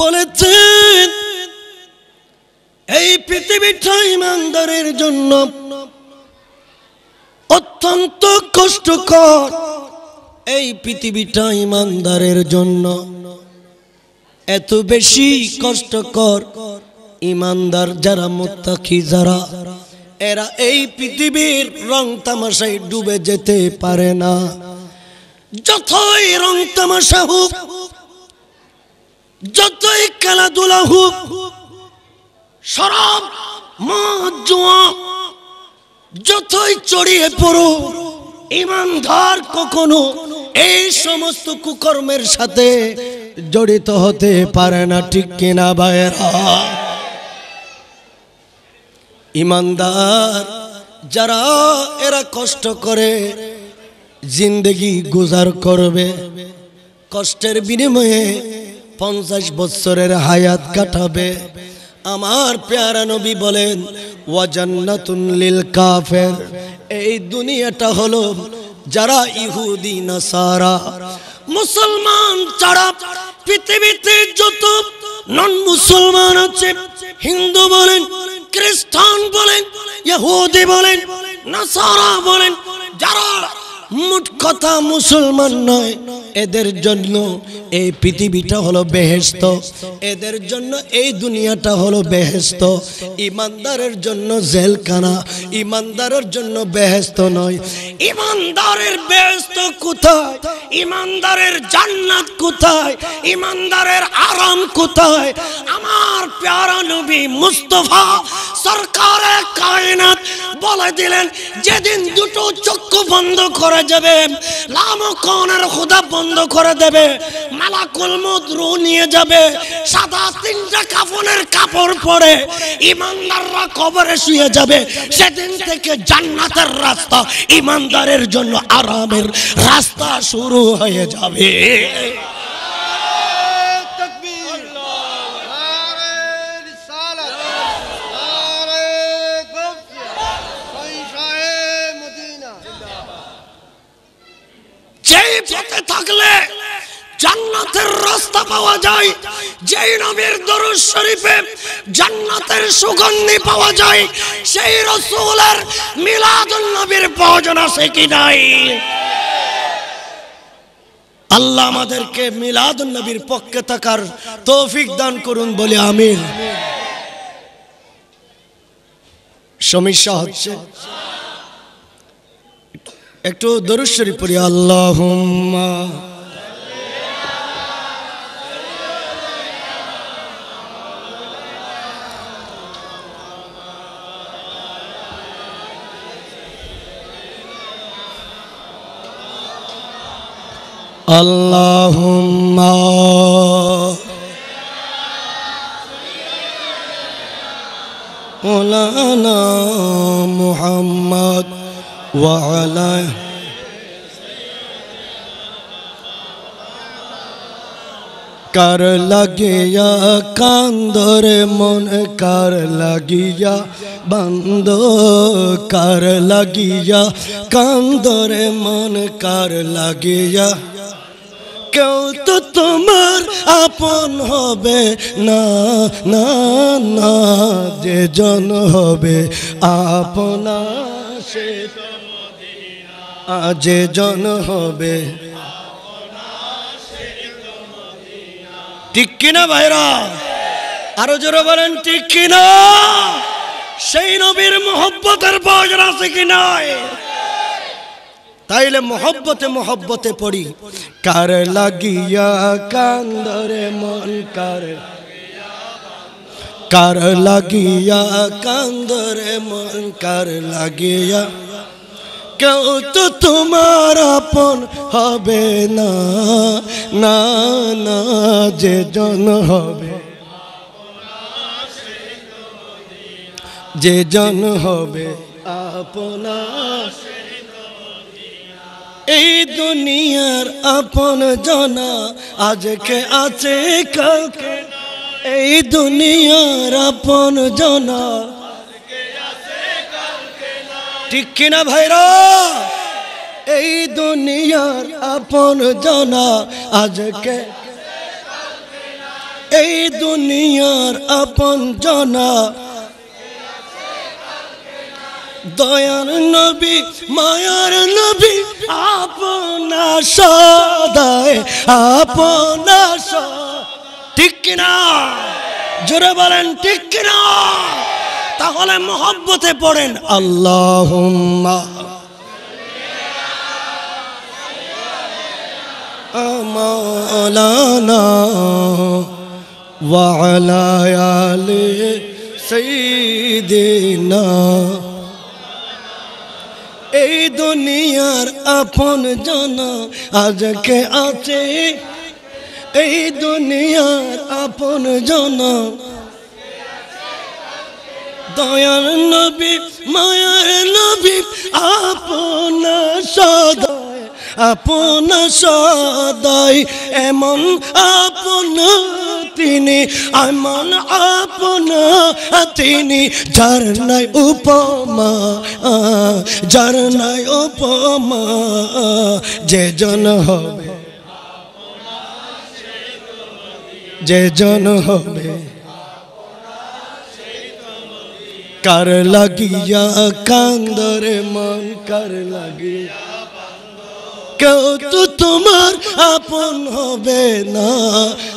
বলেছেন এই পৃথিবীটা ইমানদারের জন্য অত্যন্ত কষ্টকর এই পৃথিবীটা ইমানদারের জন্য এত বেশি কষ্টকর ইমানদার যারা মোত্তাখি যারা এরা এই পৃথিবীর রং তামাশায় ডুবে যেতে পারে না যথাই রং তামাশা হোক যতই খেলাধুলা হোক সরব যতই চড়িয়ে পড়ো ইমানদার কখনো এই সমস্ত কুকর্মের সাথে জড়িত হতে পারে না ঠিক কিনা ভাইরা ইমানদার যারা এরা কষ্ট করে জিন্দেগি গুজার করবে কষ্টের বিনিময়ে পঞ্চাশ বৎসরের হায়াত কাটাবে আমার প্যারা নবী বলেন ওয়াজান্নাতুন লীল কাফের এই দুনিয়াটা হলো যারা ইহুদি নাসারা মুসলমান ছাড়া পৃথিবীতে যত নন মুসলমান আছে হিন্দু বলেন খ্রিস্টান বলেন ইহুদি বলেন নাসারা বলেন যারা মোট কথা মুসলমান নয় এদের জন্য এই পৃথিবীটা হলো বেহেস্ত এদের জন্য এই দুনিয়াটা হলো বেহেস্ত ইমানদারের জন্য জেলখানা ইমানদারের জন্য বেহেস্ত নয় ইমানদারের বেহেস্ত কোথায় ইমানদারের জান্নাত কোথায় ইমানদারের আরাম কোথায় আমার প্যারা নবী মুস্তফা সরকারে কায়নাত বলে দিলেন যেদিন দুটো চক্ষু বন্ধ করা যাবে লামকনের খুদা বন্ধ বন্ধ করে দেবে মালাকুল মত রু নিয়ে যাবে সাদা তিনটা কাফনের কাপড় পরে ইমানদাররা কবরে শুয়ে যাবে সেদিন থেকে জান্নাতের রাস্তা ইমানদারের জন্য আরামের রাস্তা শুরু হয়ে যাবে যেই পথে থাকলে জান্নাতের রাস্তা পাওয়া যায় যেই নবীর দরুদ শরীফে জান্নাতের সুগন্ধি পাওয়া যায় সেই রসুলের মিলাদুল নবীর প্রয়োজন আছে কি নাই আল্লাহ আমাদেরকে মিলাদুল নবীর পক্ষে থাকার তৌফিক দান করুন বলে আমির সমস্যা হচ্ছে একটু দরুশ্বরি পড়ি আল্লাহ আল্লাহ মৌলানা মোহাম্মদ وعلى কার লাগিয়া কান্দরে মন কার লাগিয়া বান্দ কার লাগিয়া কান্দরে মন কার লাগিয়া কেউ তো তোমার আপন হবে না না না যে জন হবে আপনা সে আজ জন হবে ঠিক কিনা ভাইরা আরো জোরে বলেন ঠিক কিনা সেই নবীর মোহব্বতের প্রয়োজন আছে কি নাই তাইলে মোহব্বতে মোহব্বতে পড়ি কার লাগিয়া কান্দরে মন কার কার লাগিয়া কান্দরে মন কার লাগিয়া কেউ তো তোমার আপন হবে না না না যে জন হবে যে জন হবে আপনা এই দুনিয়ার আপন জনা আজকে আছে কালকে এই দুনিয়ার আপন জনা ঠিক কিনা ভাইরা এই দুনিয়ার আপন জনা আজকে এই দুনিয়ার আপন জনা দয়ার নবী মায়ার নবী আপনা সদায় আপনা ঠিক কিনা জোরে বলেন ঠিক কিনা তাহলে মহব্বতে পড়েন আল্লাহ মৌলানা এই দুনিয়ার আপন জন আজকে আছে এই দুনিয়ার আপন জন দয়ার নবী মায়ার নবী আপনা সদয় আপনা সদয় এমন আপন তিনি এমন আপন তিনি যার নাই উপমা যার নাই উপমা যে জন হবে যে জন হবে কার লাগিয়া কান্দরে মন কার লাগিয়া কেউ তো তোমার আপন হবে না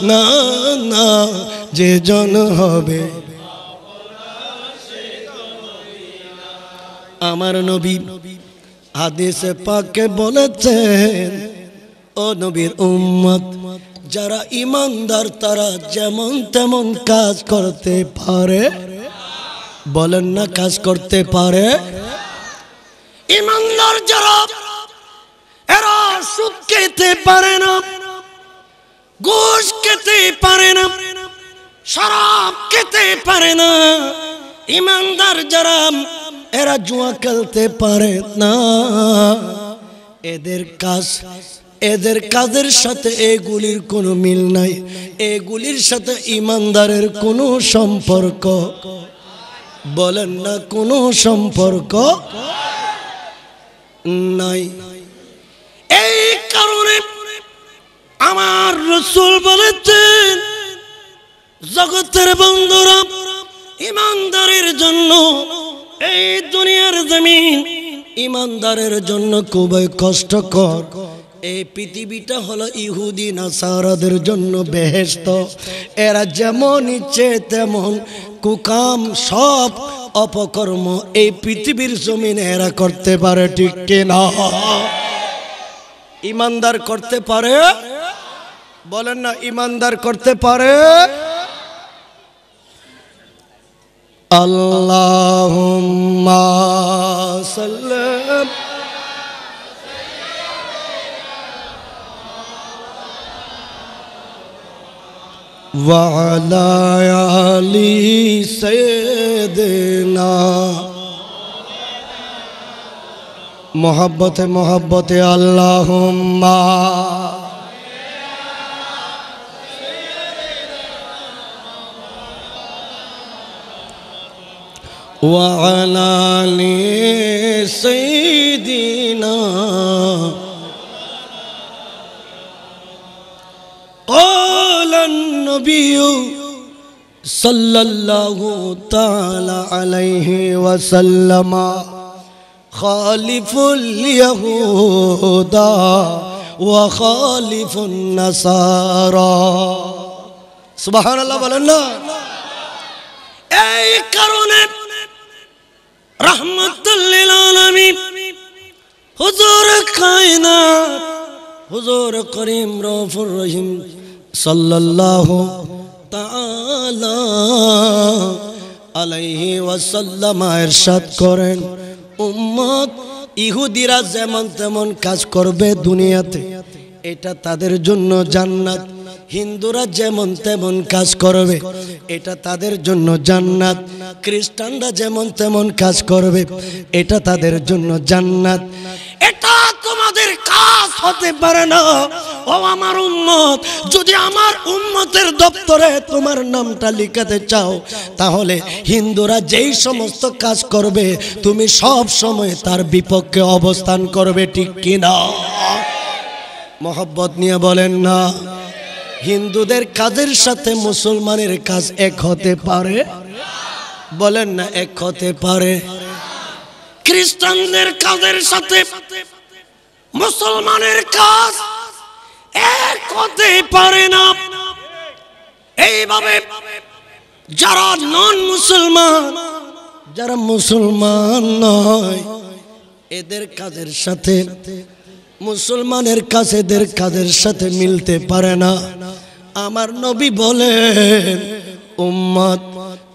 না না যে জন হবে আমার নবী হাদিসে পাকে বলেছেন ও নবীর উম্মত যারা ইমানদার তারা যেমন তেমন কাজ করতে পারে বলেন না কাজ করতে পারে ইমানদার যারা এরা সুদ খেতে পারে না ঘুষ খেতে পারে না শরাব খেতে পারে না ইমানদার যারা এরা জুয়া খেলতে পারে না এদের কাজ এদের কাজের সাথে এগুলির কোনো মিল নাই এগুলির সাথে ইমানদারের কোনো সম্পর্ক বলেন না কোনো সম্পর্ক নাই এই কারণে আমার রসুল বলেছেন জগতের বন্ধুরা ইমানদারের জন্য এই দুনিয়ার জমিন ইমানদারের জন্য খুবই কষ্টকর এই পৃথিবীটা হলো ইহুদি নাসারাদের জন্য বেহেস্ত এরা যেমন ইচ্ছে তেমন কুকাম সব অপকর্ম এই পৃথিবীর জমিনে এরা করতে পারে ঠিক কিনা ইমানদার করতে পারে বলেন না ইমানদার করতে পারে আল্লাহ সাল্লাম وعلى آل سيدنا محبت محبت اللهم وعلى آل سيدنا النبي صلى الله تعالى عليه وسلم خالف اليهود وخالف النصارى سبحان الله বলেন اي এই رحمة للعالمين حضور হুজুর حضور قريم روف الرحيم সাল্লাল্লাহু আলাইহি করেন উম্মত ইহুদিরা যেমন তেমন কাজ করবে দুনিয়াতে এটা তাদের জন্য জান্নাত হিন্দুরা যেমন তেমন কাজ করবে এটা তাদের জন্য জান্নাত খ্রিস্টানরা যেমন তেমন কাজ করবে এটা তাদের জন্য জান্নাত এটা তোমাদের কাজ হতে পারে না ও আমার উন্মত যদি আমার উন্মতের দপ্তরে তোমার নামটা লিখাতে চাও তাহলে হিন্দুরা যেই সমস্ত কাজ করবে তুমি সব সময় তার বিপক্ষে অবস্থান করবে ঠিক কিনা মহব্বত নিয়ে বলেন না হিন্দুদের কাজের সাথে মুসলমানের কাজ এক হতে পারে বলেন না এক হতে পারে খ্রিস্টানদের কাজের সাথে মুসলমানের কাজ এক হতে পারে না এইভাবে যারা নন মুসলমান যারা মুসলমান নয় এদের কাজের সাথে মুসলমানের কাছে এদের কাজের সাথে মিলতে পারে না আমার নবী বলে উম্মত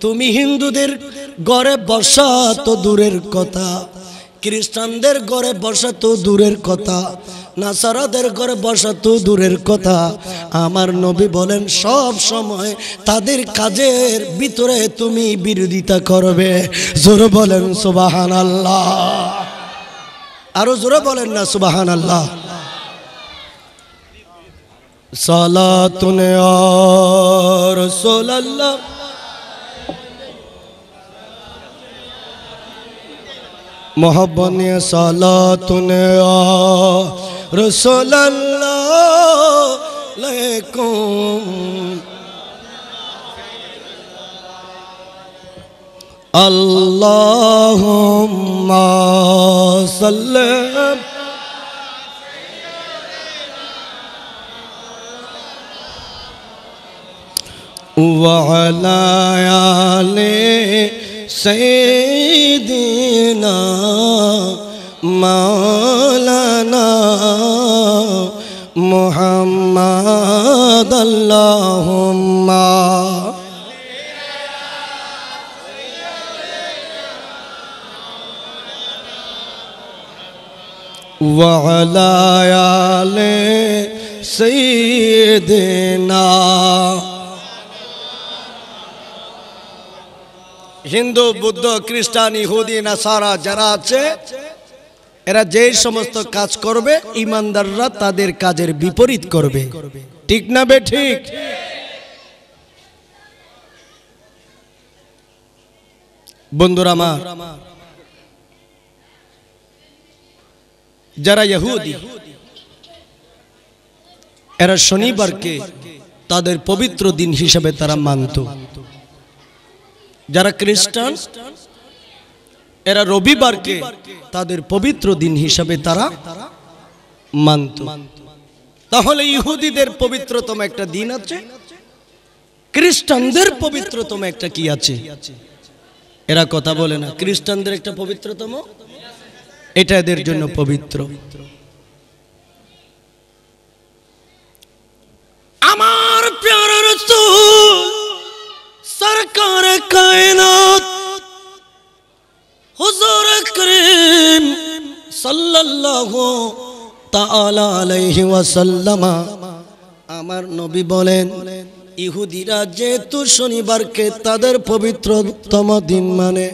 তুমি হিন্দুদের গড়ে বসা তো দূরের কথা খ্রিস্টানদের ঘরে বসা তো দূরের কথা নাসারাদের ঘরে বসা তো দূরের কথা আমার নবী বলেন সব সময় তাদের কাজের ভিতরে তুমি বিরোধিতা করবে জোর বলেন সুবাহান আল্লাহ আরো জোরে বলেন না সুবাহান আল্লাহ সালাতুন আর সোলাল্লাহ يا صلاتن يا رسول الله عليكم اللهم صل وعلى آله سی دینا مالنا محمادلہ ہمارا وحلال سی دینا হিন্দু বুদ্ধ খ্রিস্টান ইহুদি নাসারা যারা আছে এরা যেই সমস্ত কাজ করবে ইমানদাররা তাদের কাজের বিপরীত করবে ঠিক না বে ঠিক বন্ধুরা মা যারা ইহুদি এরা শনিবারকে তাদের পবিত্র দিন হিসাবে তারা মানত যারা খ্রিস্টান এরা রবিবারকে তাদের পবিত্র দিন হিসাবে তারা মানত তাহলে ইহুদিদের পবিত্রতম একটা দিন আছে খ্রিস্টানদের পবিত্রতম একটা কি আছে এরা কথা বলে না খ্রিস্টানদের একটা পবিত্রতম এটা এদের জন্য পবিত্র আমার প্রিয় রসুল সরকার কায়নাত হুজুর করিম সাল্লাল্লাহু তাআলা আলাইহি ওয়াসাল্লাম আমার নবী বলেন ইহুদিরা যেহেতু শনিবারকে তাদের পবিত্রতম দিন মানে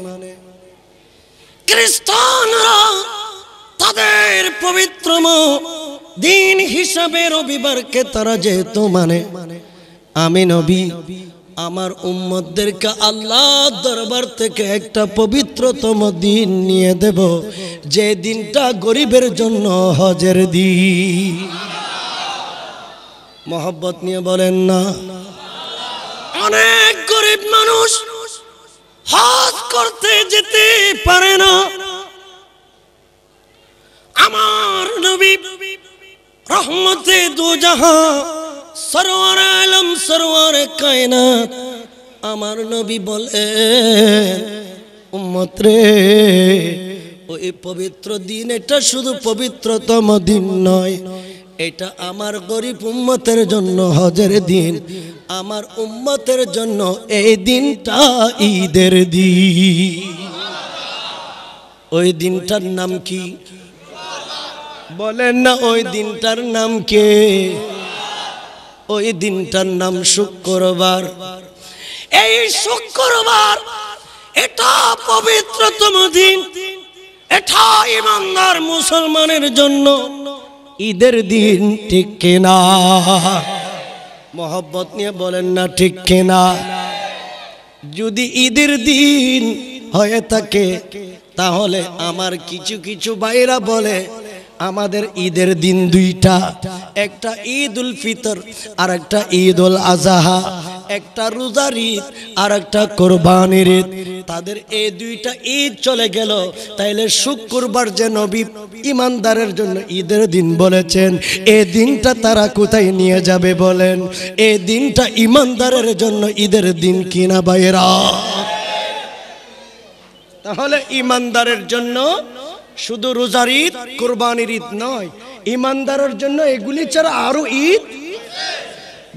খ্রিস্টানরা তাদের পবিত্রম দিন হিসাবে রবিবারকে তারা যেহেতু মানে আমি নবী আমার উম্মতদেরকে আল্লাহ দরবার থেকে একটা পবিত্রতম দিন নিয়ে দেব যে দিনটা গরিবের জন্য হজের দিন মহব্বত নিয়ে বলেন না অনেক গরিব মানুষ হজ করতে যেতে পারে না আমার নবী রহমতে দুজাহান সরোয়ার আলম সরোয়ার কায়নাত আমার নবী বলে উম্মত্রে ওই পবিত্র দিন এটা শুধু পবিত্রতম দিন নয় এটা আমার গরিব উম্মতের জন্য হজের দিন আমার উম্মতের জন্য এই দিনটা ঈদের দিন ওই দিনটার নাম কি বলেন না ওই দিনটার নাম কে ওই দিনটার নাম শুক্রবার এই শুক্রবার এটা পবিত্রতম দিন এটা ইমানদার মুসলমানের জন্য ঈদের দিন ঠিক কেনা মহব্বত নিয়ে বলেন না ঠিক কেনা যদি ঈদের দিন হয়ে থাকে তাহলে আমার কিছু কিছু বাইরা বলে আমাদের ঈদের দিন দুইটা একটা ঈদ উল ফিতর আর একটা ঈদ উল আজাহা একটা রোজার ঈদ আর একটা কোরবানির ঈদ তাদের এই দুইটা ঈদ চলে গেল তাইলে শুক্রবার যে নবী ইমানদারের জন্য ঈদের দিন বলেছেন এ দিনটা তারা কোথায় নিয়ে যাবে বলেন এ দিনটা ইমানদারের জন্য ঈদের দিন কিনা বাইরা তাহলে ইমানদারের জন্য শুধু রোজার ঈদ কোরবানির ঈদ নয় ইমানদারের জন্য এগুলি ছাড়া আরো ঈদ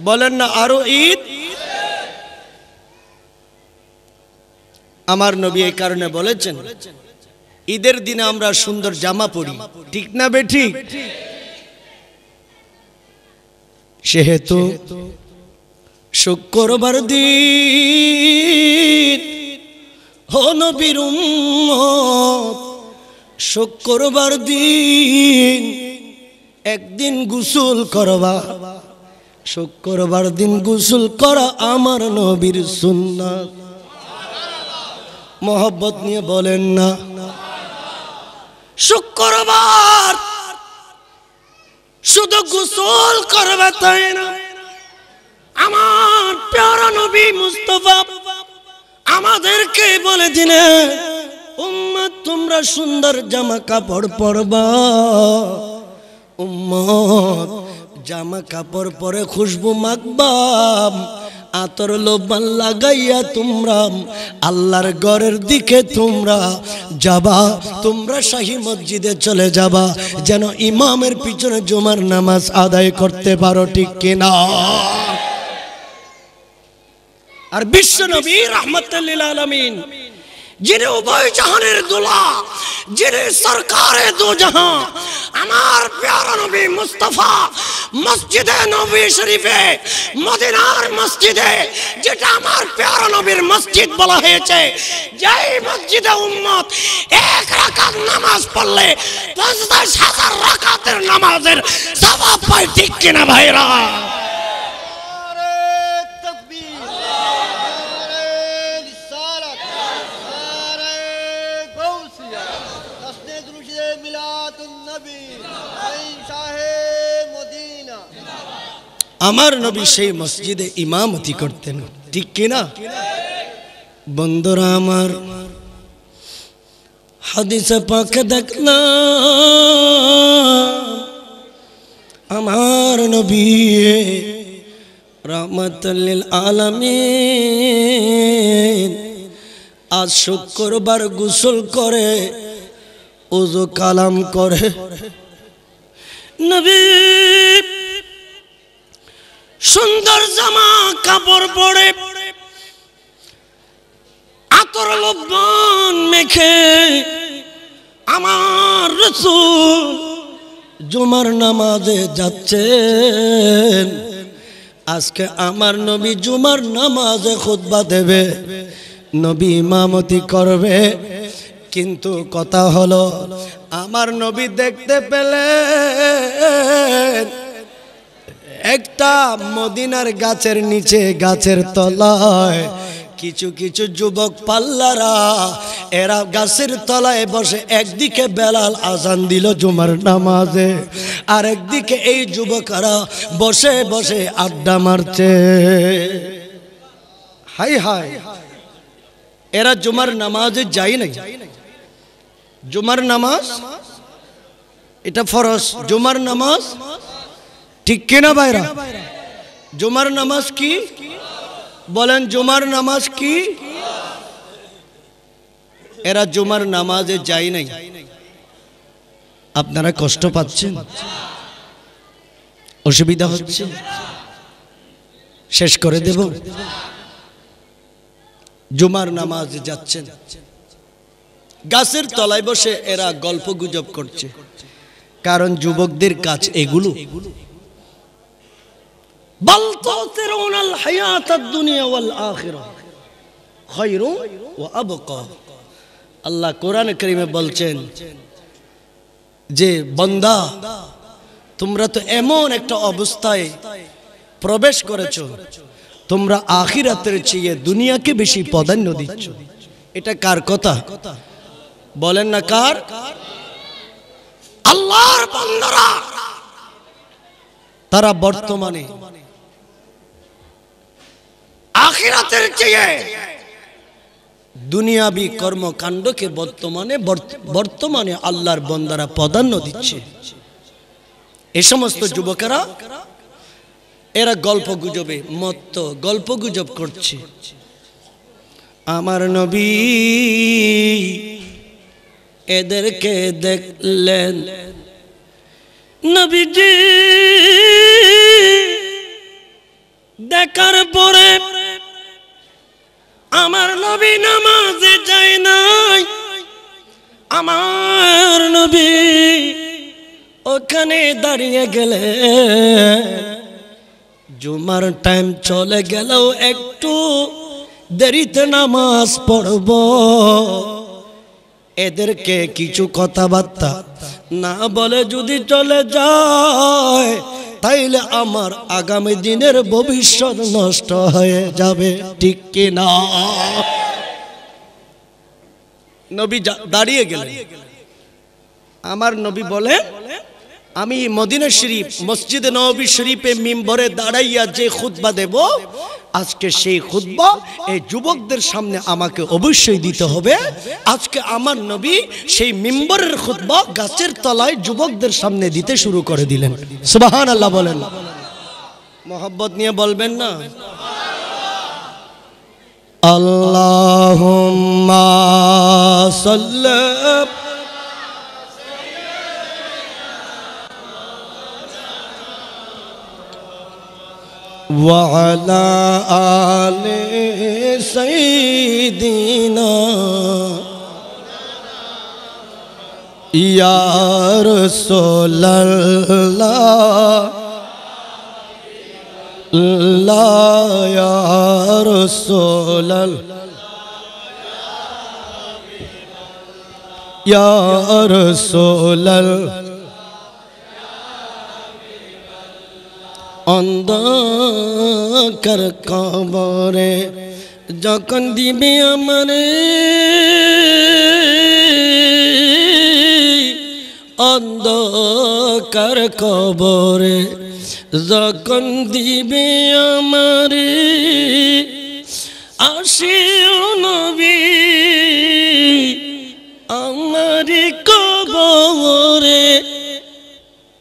বলেন না আরো ঈদ আমার নবী এই কারণে বলেছেন ঈদের দিনে আমরা সুন্দর জামা পরি ঠিক না বে ঠিক সেহেতু শুক্রবার দিন হনবির শুক্রবার দিন একদিন গুসুল করবা শুক্রবার দিন গুসুল করা আমার নবীর সুন্না মোহব্বত নিয়ে বলেন না শুক্রবার শুধু গুসুল করবে তাই না আমার প্যারা নবী মুস্তফা আমাদেরকে বলে দিলেন তোমরা সুন্দর জামা কাপড় পরবা উম্মত জামা কাপড় পরে খুশবু মাখবাম আতর লোবান লাগাইয়া তোমরা আল্লাহর গড়ের দিকে তোমরা যাবা তোমরা শাহী মসজিদে চলে যাবা যেন ইমামের পিছনে জুমার নামাজ আদায় করতে পারো ঠিক কিনা আর বিশ্ব নবী রহমতুল্লিল আলমিন যিনি উভয় জাহানের দোলা যিনি সরকারে দু জাহান আমার প্যারা নবী মুস্তফা মসজিদে নবী শরীফে মদিনার মসজিদে যেটা আমার প্যারা নবীর মসজিদ বলা হয়েছে যেই মসজিদে উম্মত এক রাকাত নামাজ পড়লে পঞ্চাশ হাজার রাকাতের নামাজের সবাব পায় ঠিক কিনা ভাইরা আমার নবী সেই মসজিদে ইমামতি করতেন ঠিক কিনা বন্ধুরা আমার হাদিসে পাখে দেখলা আমার নবী রহমতুল্লিল আলমিন আজ শুক্রবার গোসল করে উজু কালাম করে নবী সুন্দর জামা কাপড় পরে আতর লোভন মেখে আমার রসুল জুমার নামাজে যাচ্ছেন আজকে আমার নবী জুমার নামাজে খুতবা দেবে নবী মামতি করবে কিন্তু কথা হলো আমার নবী দেখতে পেলে একটা মদিনার গাছের নিচে গাছের তলায় কিছু কিছু যুবক পাল্লারা এরা গাছের তলায় বসে একদিকে বেলাল আজান দিল জুমার নামাজে আর একদিকে এই যুবকরা বসে বসে আড্ডা মারছে হাই হাই এরা জুমার নামাজে যাই নাই জুমার নামাজ এটা ফরস জুমার নামাজ ঠিক কিনা ভাইরা জুমার নামাজ কি বলেন জুমার নামাজ কি এরা জুমার নামাজে যায় নাই আপনারা কষ্ট পাচ্ছেন অসুবিধা হচ্ছে শেষ করে দেব জুমার নামাজ যাচ্ছেন গাছের তলায় বসে এরা গল্প গুজব করছে কারণ যুবকদের কাজ এগুলো আল্লাহ কোরআন করিমে বলছেন যে বন্দা তোমরা তো এমন একটা অবস্থায় প্রবেশ করেছ তোমরা আখিরাতের চেয়ে দুনিয়াকে বেশি প্রাধান্য দিচ্ছ এটা কার কথা বলেন না কার আল্লাহর বন্দরা তারা বর্তমানে আখিরাতের চেয়ে দুনিয়াবি কর্মকাণ্ডকে বর্তমানে বর্তমানে আল্লাহর বন্দারা প্রাধান্য দিচ্ছে এ সমস্ত যুবকেরা এরা গল্প গুজবে মত্ত গল্প গুজব করছে আমার নবী এদেরকে দেখলেন নবীজি দেখার পরে আমার নবী নামাজে যায় নাই আমার নবী ওখানে দাঁড়িয়ে গেলে জুমার টাইম চলে গেলেও একটু দেরিতে নামাজ পড়ব এদেরকে কিছু কথাবার্তা না বলে যদি চলে যায় তাইলে আমার আগামী দিনের ভবিষ্যৎ নষ্ট হয়ে যাবে ঠিক কিনা নবী দাঁড়িয়ে গেলেন আমার নবী বলে আমি মদিনা শরীফ মসজিদে নবী শরীফে মিম্বরে দাঁড়াইয়া যে খুদ্া দেব আজকে সেই খুদ্া এই যুবকদের সামনে আমাকে অবশ্যই দিতে হবে আজকে আমার নবী সেই মিম্বরের খুদ্া গাছের তলায় যুবকদের সামনে দিতে শুরু করে দিলেন সুবাহান আল্লাহ বলেন মোহব্বত নিয়ে বলবেন না আল্লাহ সাল্লাহ وعلى آل سيدنا يا رسول الله لا يا رسول الله يا رسول الله অন্ধকার কবরে যখন দিবে আমার অন্ধকার কবরে যখন দিবে আমার আসিও নবী আমার কবরে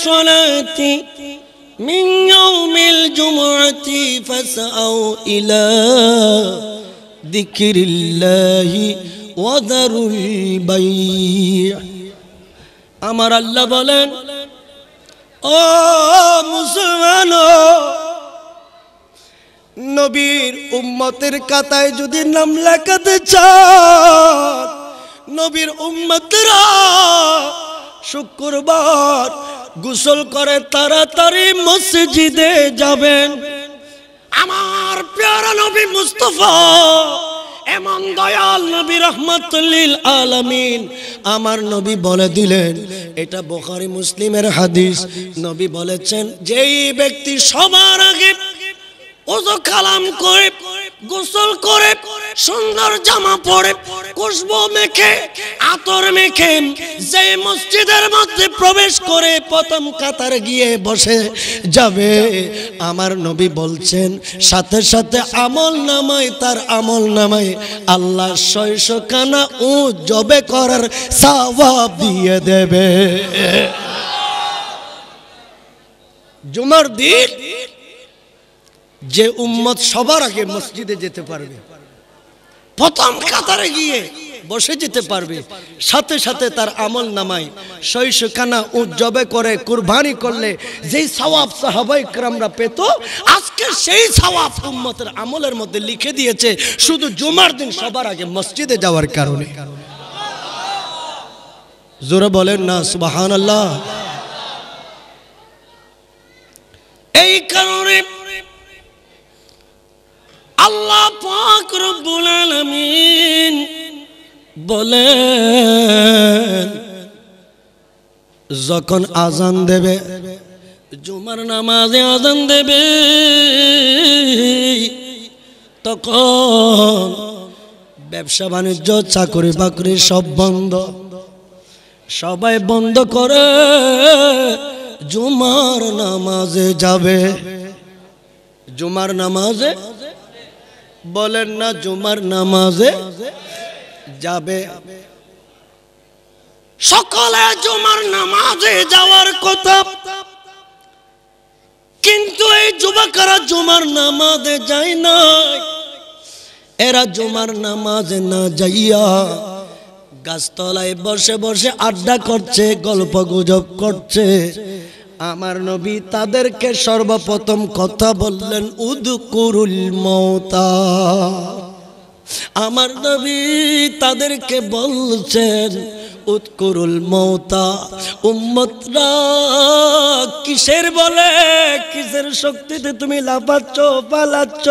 الصلاة من يوم الجمعة فسعوا إلى ذكر الله وذروا البيع أمر الله بلن ও মুসলমান নবীর উম্মতের কাতায় যদি নাম লেখাতে চান নবীর উম্মতরা শুক্রবার গোসল করে তাড়াতাড়ি মসজিদে যাবেন আমার প্রিয় নবী মুস্তাফা এমন দয়াল নবী রহমতুল্লিল আলমিন আমার নবী বলে দিলেন এটা বোখারি মুসলিমের হাদিস নবী বলেছেন যেই ব্যক্তি সবার আগে ওজো কালাম করে গোসল করে সুন্দর জামা পরে খুশবু মেখে আতর মেখে যে মসজিদের মধ্যে প্রবেশ করে প্রথম কাতার গিয়ে বসে যাবে আমার নবী বলছেন সাথে সাথে আমল নামায় তার আমল নামায় আল্লাহ শৈশ কানা ও জবে করার সাওয়াব দিয়ে দেবে জুমার দিন যে উম্মত সবার আগে মসজিদে যেতে পারবে প্রথম কাতারে গিয়ে বসে যেতে পারবে সাথে সাথে তার আমল নামাই শৈশকানা উজ্জবে করে কুরবানি করলে যেই সওয়াব সাহাবাই ক্রামরা পেত আজকে সেই সওয়াব উম্মতের আমলের মধ্যে লিখে দিয়েছে শুধু জুমার দিন সবার আগে মসজিদে যাওয়ার কারণে জোরে বলেন না সুবাহান আল্লাহ এই কারণে আল্লাহ পাক রব্বুল আলামিন বলেন যখন আজান দেবে জুমার নামাজে আজান দেবে তখন ব্যবসা বাণিজ্য চাকরি বাকরি সব বন্ধ সবাই বন্ধ করে জুমার নামাজে যাবে জুমার নামাজে বলেন না জুমার নামাজে যাবে সকালে জুমার নামাজে যাওয়ার কথা কিন্তু এই যুবকরা জুমার নামাজে যায় না এরা জুমার নামাজে না যাইয়া গাছতলায় বসে বসে আড্ডা করছে গল্প গুজব করছে আমার নবী তাদেরকে সর্বপ্রথম কথা বললেন উদকুরুল মৌতা আমার নবী তাদেরকে বলছেন উৎকুরুল মৌতা উম্মতরা কিসের বলে কিসের শক্তিতে তুমি লাফাচ্ছ পালাচ্ছ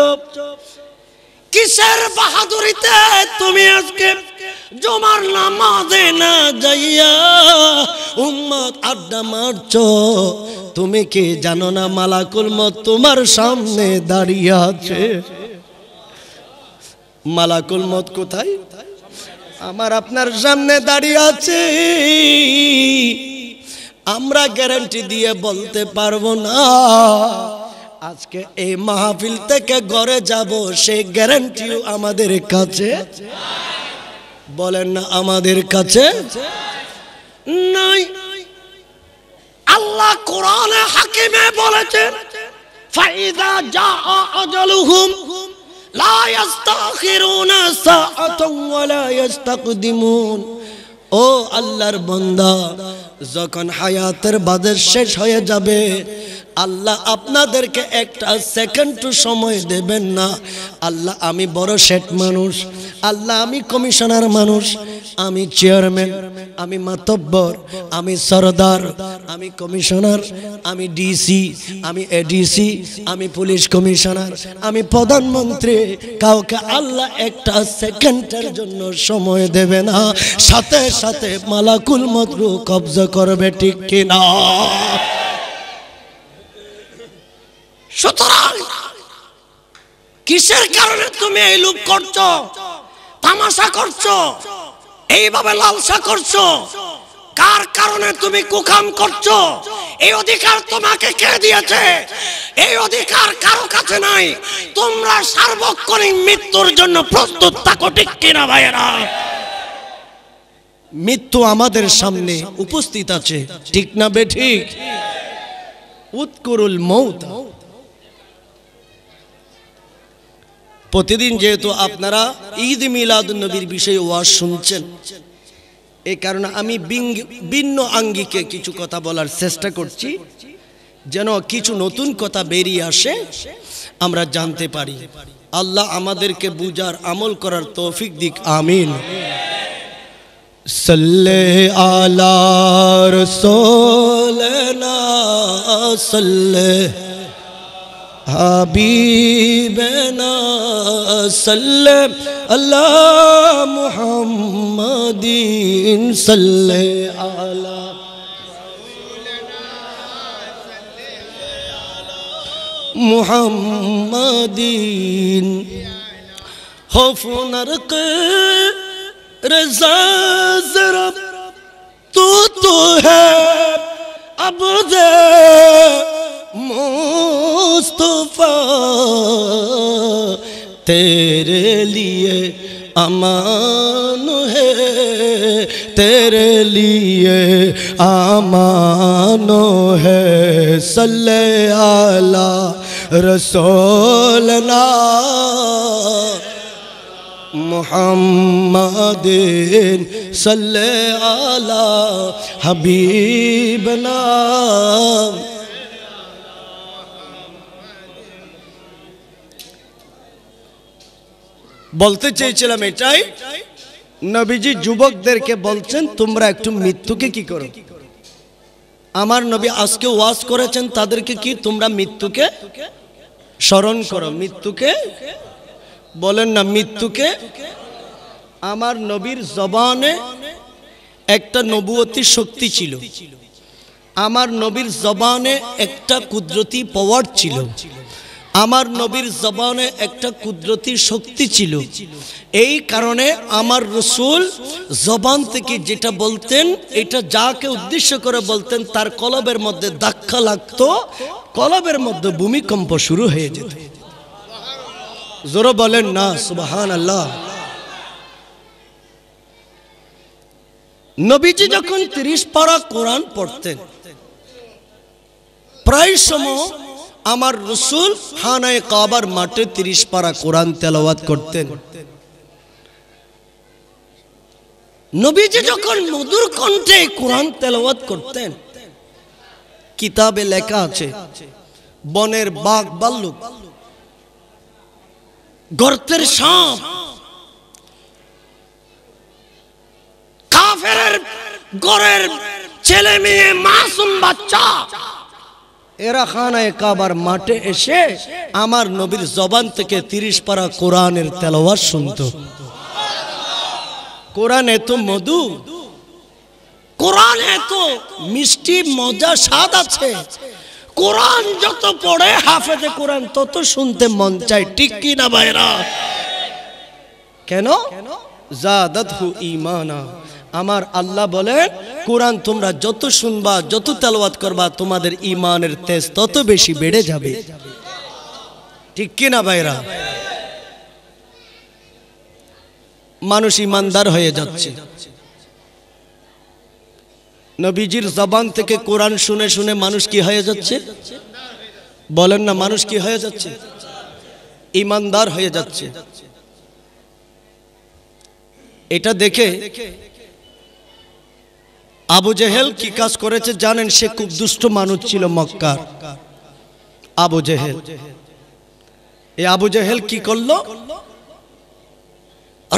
কিসের বাহাদুরিতে তুমি আজকে জমার নামাজে না যাইয়া উম্মত আড্ডা মারছ তুমি কি জানো না মালাকুল মত তোমার সামনে দাঁড়িয়ে আছে মালাকুল মত কোথায় আমার আপনার সামনে দাঁড়িয়ে আছে আমরা গ্যারান্টি দিয়ে বলতে পারবো না আজকে এই মাহফিল থেকে ঘরে যাব সেই গ্যারান্টিও আমাদের কাছে বলেন না আমাদের কাছে নাই আল্লাহ কোরআনে হাকিমে বলেছেন ফাইদা যা আজালুহুম লা ইস্তাখিরুনা সাআতাও ওয়া লা ইস্তাকদিমুন ও আল্লাহর বান্দা যখন হায়াতের বাজার শেষ হয়ে যাবে আল্লাহ আপনাদেরকে একটা সেকেন্ড সময় দেবেন না আল্লাহ আমি বড় শেঠ মানুষ আল্লাহ আমি কমিশনার মানুষ আমি চেয়ারম্যান আমি মাতব্বর আমি সরদার আমি কমিশনার আমি ডিসি আমি এডিসি আমি পুলিশ কমিশনার আমি প্রধানমন্ত্রী কাউকে আল্লাহ একটা সেকেন্ডের জন্য সময় দেবে না সাথে সাথে মালাকুল মতরু কবজা করবে ঠিক কিনা সুতরাং কিসের কারণে তুমি এই লোক করছো তামাশা করছো এইভাবে লালসা করছো কার কারণে তুমি কুকাম করছো এই অধিকার তোমাকে কে দিয়েছে এই অধিকার কারো কাছে নাই তোমরা সার্বক্ষণিক মৃত্যুর জন্য প্রস্তুত থাকো ঠিক কিনা ভাইয়েরা মৃত্যু আমাদের সামনে উপস্থিত আছে ঠিক না বে ঠিক উৎকুরুল মৌত প্রতিদিন যেহেতু আপনারা ঈদ নবীর বিষয়ে ওয়াজ শুনছেন এই কারণে আমি ভিন্ন আঙ্গিকে কিছু কথা বলার চেষ্টা করছি যেন কিছু নতুন কথা বেরিয়ে আসে আমরা জানতে পারি আল্লাহ আমাদেরকে বুজার আমল করার তৌফিক দিক আমিন সল্লে আলা না সল্লে حبيبنا سلم على محمد صلى على محمد خوف نرق رضا زرب تو تو ہے عبد مصطفیٰ تیرے لیے امان ہے تیرے لیے امان ہے صلی رسول رسولنا محمد اللہ آلہ حبیبلا বলতে চেয়েছিলাম এটাই নবীজি যুবকদেরকে বলছেন তোমরা একটু মৃত্যুকে কি করো আমার নবী আজকে ওয়াজ করেছেন তাদেরকে কি তোমরা মৃত্যুকে স্মরণ করো মৃত্যুকে বলেন না মৃত্যুকে আমার নবীর জবানে একটা নবুয়তী শক্তি ছিল আমার নবীর জবানে একটা কুদরতি পাওয়ার ছিল আমার নবীর জবানে একটা কুদরতি শক্তি ছিল এই কারণে আমার রসুল জবান থেকে যেটা বলতেন এটা যাকে উদ্দেশ্য করে বলতেন তার কলবের মধ্যে ধাক্কা লাগতো কলবের মধ্যে ভূমিকম্প শুরু হয়ে যেত জোরো বলেন না সুবাহান আল্লাহ নবীজি যখন তিরিশ পারা কোরআন পড়তেন প্রায় সময় আমার রসুল হানায় কাবার মাঠে তিরিশ পারা কোরআন তেলাওয়াত করতেন নবীজি যখন মধুর কণ্ঠে কোরআন তেলাওয়াত করতেন কিতাবে লেখা আছে বনের বাঘ বাল্লুক গর্তের সাপ কাফের ছেলে মেয়ে মাসুম বাচ্চা এরা খানায় কাবার মাঠে এসে আমার নবীর জবান থেকে তিরিশ পারা কোরআনের তেলোয়ার শুনত কোরআন এত মধু কোরআন এত মিষ্টি মজা স্বাদ আছে কোরআন যত পড়ে হাফেজে কোরআন তত শুনতে মন চায় ঠিক কি না ভাইরা কেন জাদাতহু ঈমানা আমার আল্লাহ বলে কোরআন তোমরা যত শুনবা যত তেলওয়াত করবা তোমাদের ইমানের তেজ তত বেশি বেড়ে যাবে ঠিক কিনা ভাইরা মানুষ ইমানদার হয়ে যাচ্ছে নবীজির জবান থেকে কোরআন শুনে শুনে মানুষ কি হয়ে যাচ্ছে বলেন না মানুষ কি হয়ে যাচ্ছে ইমানদার হয়ে যাচ্ছে এটা দেখে আবু জেহেল কি কাজ করেছে জানেন সে খুব দুষ্ট মানুষ ছিল মক্কার আবু জেহেল এই আবু জেহেল কি করলো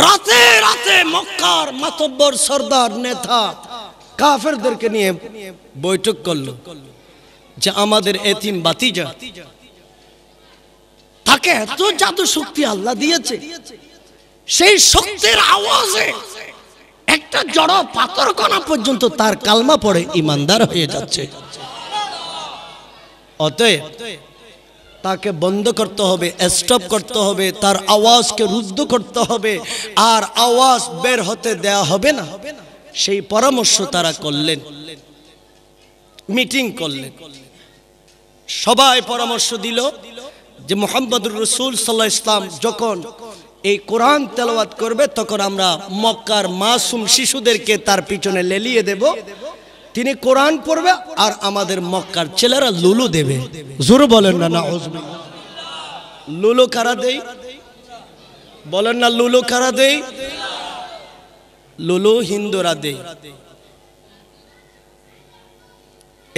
রাতে রাতে মক্কার মাতব্বর সর্দার নেতা কাফেরদেরকে নিয়ে বৈঠক করল যে আমাদের এতিম বাতিজা তাকে এত জাদু শক্তি আল্লাহ দিয়েছে সেই শক্তির আওয়াজে একটা জড় পাথর কণা পর্যন্ত তার কালমা পড়ে ইমানদার হয়ে যাচ্ছে অতএব তাকে বন্ধ করতে হবে স্টপ করতে হবে তার আওয়াজকে রুদ্ধ করতে হবে আর আওয়াজ বের হতে দেয়া হবে না সেই পরামর্শ তারা করলেন মিটিং করলেন সবাই পরামর্শ দিল যে মোহাম্মদুর রসুল সাল্লাহ ইসলাম যখন এই কোরআন তেলওয়াত করবে তখন আমরা মক্কার মাসুম শিশুদেরকে তার পিছনে লেলিয়ে দেব তিনি কোরআন পড়বে আর আমাদের মক্কার ছেলেরা লুলু দেবে জোর বলেন না না লুলু কারা দেই বলেন না লুলু কারা দেই লুলু হিন্দুরা দেই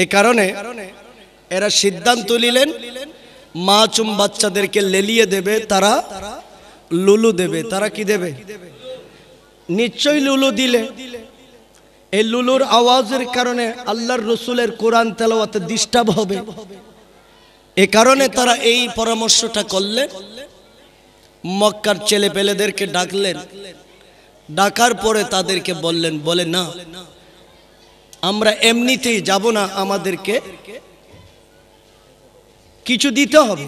এ কারণে এরা সিদ্ধান্ত নিলেন মা চুম বাচ্চাদেরকে লেলিয়ে দেবে তারা লুলু দেবে তারা কি দেবে নিশ্চয়ই লুলু দিলে এই লুলুর আওয়াজের কারণে আল্লাহর রসুলের কোরআন তেলাওয়াতে ডিস্টার্ব হবে এ কারণে তারা এই পরামর্শটা করলেন মক্কার ছেলে পেলেদেরকে ডাকলেন ডাকার পরে তাদেরকে বললেন বলে না আমরা এমনিতেই যাব না আমাদেরকে কিছু দিতে হবে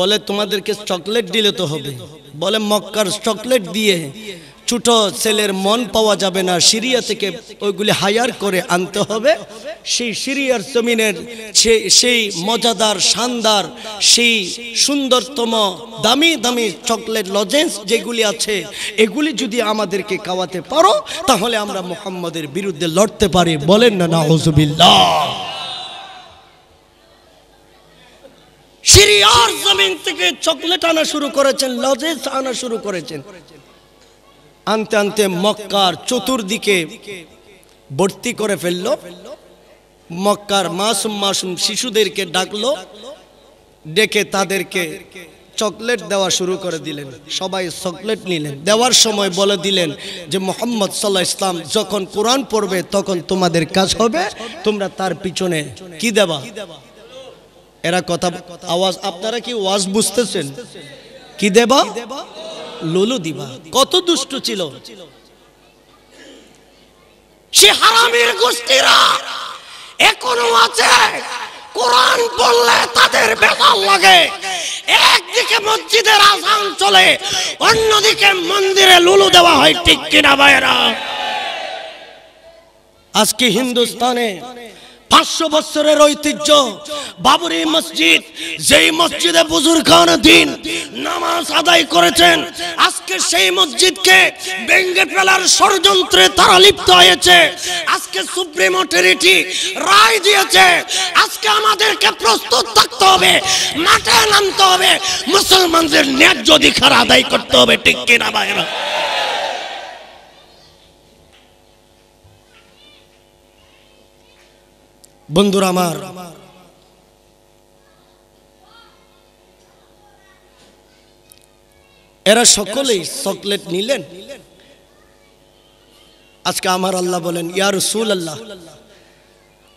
বলে তোমাদেরকে চকলেট দিলে তো হবে বলে মক্কার চকলেট দিয়ে ছোট ছেলের মন পাওয়া যাবে না সিরিয়া থেকে ওইগুলি হায়ার করে আনতে হবে সেই সিরিয়ার জমিনের সেই মজাদার শানদার সেই সুন্দরতম দামি দামি চকলেট লজেন্স যেগুলি আছে এগুলি যদি আমাদেরকে খাওয়াতে পারো তাহলে আমরা মোহাম্মদের বিরুদ্ধে লড়তে পারি বলেন না না হজুবিল্লা সিরিয়ার জমিন থেকে চকলেট আনা শুরু করেছেন লজেস আনা শুরু করেছেন আনতে আনতে মক্কার চতুর্দিকে ভর্তি করে ফেললো মক্কার মাসুম মাসুম শিশুদেরকে ডাকলো ডেকে তাদেরকে চকলেট দেওয়া শুরু করে দিলেন সবাই চকলেট নিলেন দেওয়ার সময় বলে দিলেন যে মোহাম্মদ সাল্লাহ ইসলাম যখন কোরআন পড়বে তখন তোমাদের কাজ হবে তোমরা তার পিছনে কি দেবা এরা কথা আওয়াজ আপনারা কি ওয়াজ বুঝতেছেন কি দেবা লুলু দিবা কত দুষ্ট ছিল সে হারামের গোষ্ঠীরা এখনো আছে কোরআন বললে তাদের বেকার লাগে একদিকে মসজিদের আসান চলে অন্যদিকে মন্দিরে লুলু দেওয়া হয় ঠিক কিনা ভাইরা আজকে হিন্দুস্তানে পাঁচশো বছরের ঐতিহ্য বাবরি মসজিদ যেই মসজিদে বুজুর খান দিন নামাজ আদায় করেছেন আজকে সেই মসজিদকে ভেঙ্গে ফেলার ষড়যন্ত্রে তারা লিপ্ত হয়েছে আজকে সুপ্রিম অথরিটি রায় দিয়েছে আজকে আমাদেরকে প্রস্তুত থাকতে হবে মাঠে নামতে হবে মুসলমানদের ন্যায্য অধিকার আদায় করতে হবে ঠিক কিনা বাইরা বন্ধুরা আমার এরা সকলেই চকলেট নিলেন আজকে আমার আল্লাহ বলেন ইয়ার সুল আল্লাহ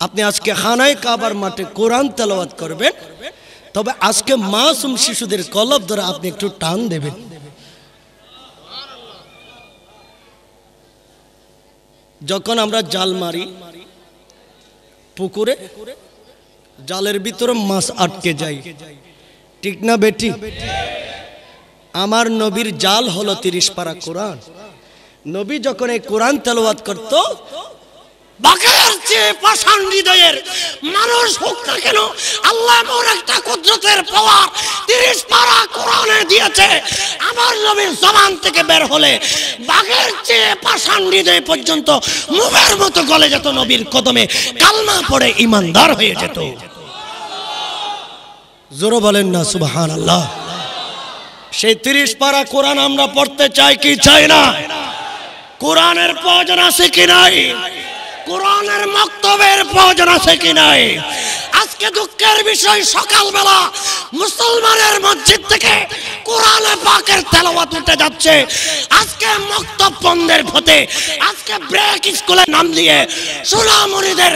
আপনি আজকে হানায় কাবার মাঠে কোরআন তেলাওয়াত করবেন তবে আজকে মাসুম শিশুদের কলব ধরে আপনি একটু টান দেবেন যখন আমরা জাল মারি পুকুরে জালের ভিতরে মাছ আটকে যায় ঠিক না বেটি আমার নবীর জাল হলো তিরিশ পারা কোরআন নবী যখন এই কোরআন তেলোয়াত করত বাঘের চেয়ে পাষাণ মানুষ কেন আল্লাহ একটা তিরিশ পারা নবীর থেকে বের হলে বাঘের চেয়ে পাষাণ পর্যন্ত মতো গলে যেত নবীর কদমে কালনা পড়ে ইমানদার হয়ে যেত জোরো বলেন না সুবাহান আল্লাহ সেই তিরিশ পারা কোরআন আমরা পড়তে চাই কি চাই না কোরআনের প্রয়োজন আছে কি নাই কোরআনের মক্তবের প্রয়োজন আছে কি নাই আজকে দুঃখের বিষয় সকালবেলা মুসলমানের মসজিদ থেকে কোরআনে পাকের তেলাওয়াত উঠে যাচ্ছে আজকে মক্তব বন্ধের ফতে আজকে ব্রেক স্কুলে নাম দিয়ে সোনামুরিদের